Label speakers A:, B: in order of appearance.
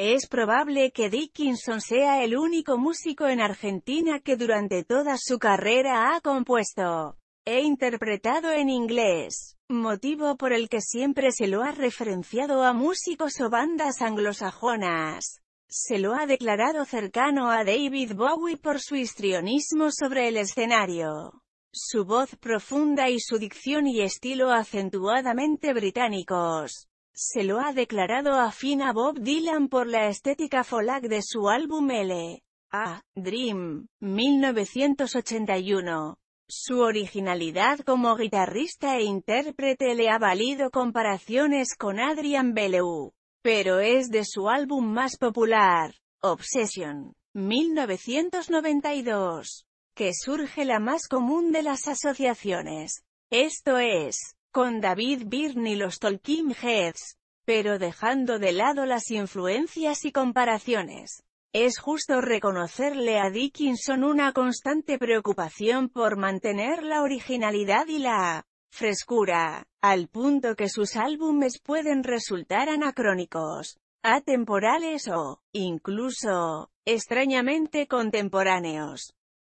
A: Es probable que Dickinson sea el único músico en Argentina que durante toda su carrera ha compuesto e interpretado en inglés, motivo por el que siempre se lo ha referenciado a músicos o bandas anglosajonas. Se lo ha declarado cercano a David Bowie por su histrionismo sobre el escenario. Su voz profunda y su dicción y estilo acentuadamente británicos se lo ha declarado afín a Bob Dylan por la estética folac de su álbum L. A. Dream, 1981. Su originalidad como guitarrista e intérprete le ha valido comparaciones con Adrian Belew, pero es de su álbum más popular, Obsession, 1992, que surge la más común de las asociaciones. Esto es, con David Byrne y los Tolkien Heads, pero dejando de lado las influencias y comparaciones. Es justo reconocerle a Dickinson una constante preocupación por mantener la originalidad y la frescura, al punto que sus álbumes pueden resultar anacrónicos, atemporales o, incluso, extrañamente contemporáneos.